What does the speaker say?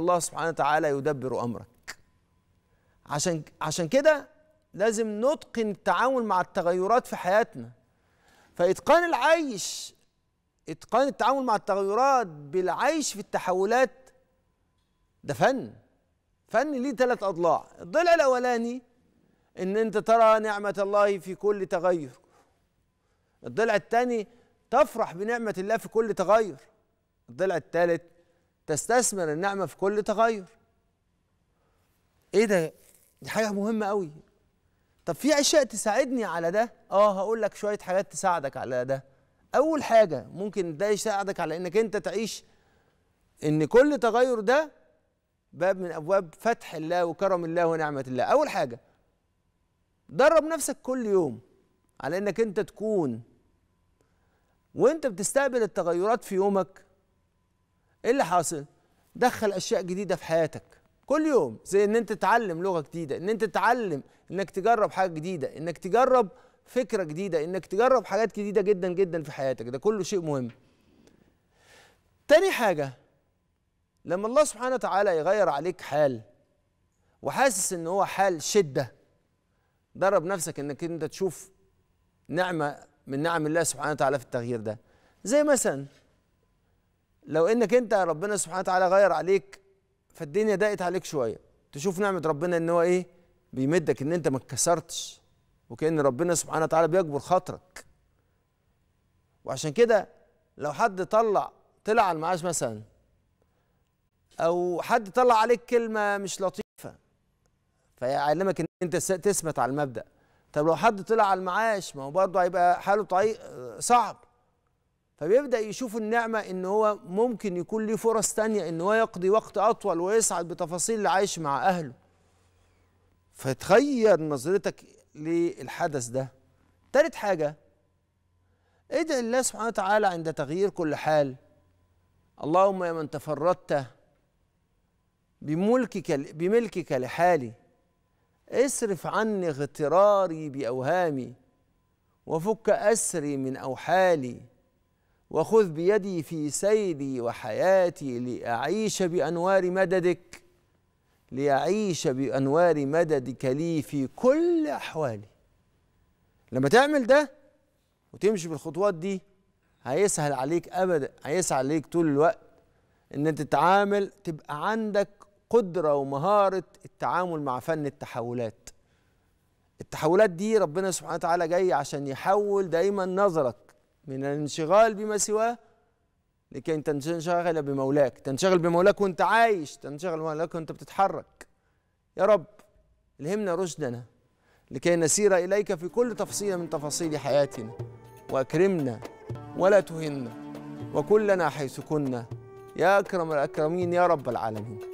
الله سبحانه وتعالى يدبر امرك عشان عشان كده لازم نتقن التعامل مع التغيرات في حياتنا فاتقان العيش اتقان التعامل مع التغيرات بالعيش في التحولات ده فن فن ليه ثلاث اضلاع الضلع الاولاني ان انت ترى نعمه الله في كل تغير الضلع الثاني تفرح بنعمه الله في كل تغير الضلع الثالث تستثمر النعمة في كل تغير ايه ده دي حاجة مهمة قوي طب في اشياء تساعدني على ده اه هقول لك شوية حاجات تساعدك على ده اول حاجة ممكن ده يساعدك على انك انت تعيش ان كل تغير ده باب من ابواب فتح الله وكرم الله ونعمة الله اول حاجة درب نفسك كل يوم على انك انت تكون وانت بتستقبل التغيرات في يومك ايه اللي حاصل دخل اشياء جديده في حياتك كل يوم زي ان انت تتعلم لغه جديده ان انت تتعلم انك تجرب حاجه جديده انك تجرب فكره جديده انك تجرب حاجات جديده جدا جدا في حياتك ده كله شيء مهم تاني حاجه لما الله سبحانه وتعالى يغير عليك حال وحاسس ان هو حال شده درب نفسك انك انت تشوف نعمه من نعم الله سبحانه وتعالى في التغيير ده زي مثلا لو انك انت ربنا سبحانه وتعالى غير عليك فالدنيا ضاقت عليك شويه تشوف نعمه ربنا ان هو ايه بيمدك ان انت ما اتكسرتش وكان ربنا سبحانه وتعالى بيجبر خاطرك وعشان كده لو حد طلع طلع على المعاش مثلا او حد طلع عليك كلمه مش لطيفه فيعلمك ان انت تثبت على المبدا طب لو حد طلع على المعاش ما هو برضه هيبقى حاله طيب صعب فبيبدا يشوف النعمه ان هو ممكن يكون ليه فرص تانية ان هو يقضي وقت اطول ويسعد بتفاصيل العيش مع اهله فتغير نظرتك للحدث ده تالت حاجه ادعي الله سبحانه وتعالى عند تغيير كل حال اللهم يا من تفردت بملكك بملكك لحالي اصرف عني اغتراري باوهامي وفك اسري من اوحالي وخذ بيدي في سيري وحياتي لأعيش بأنوار مددك ليعيش بأنوار مددك لي في كل أحوالي لما تعمل ده وتمشي بالخطوات دي هيسهل عليك أبدا هيسهل عليك طول الوقت إن تتعامل تبقى عندك قدرة ومهارة التعامل مع فن التحولات التحولات دي ربنا سبحانه وتعالى جاي عشان يحول دايما نظرك من الانشغال بما سواه لكي تنشغل بمولاك تنشغل بمولاك وانت عايش تنشغل بمولاك وانت بتتحرك يا رب الهمنا رشدنا لكي نسير إليك في كل تفصيل من تفاصيل حياتنا وأكرمنا ولا تهنا وكلنا حيث كنا يا أكرم الأكرمين يا رب العالمين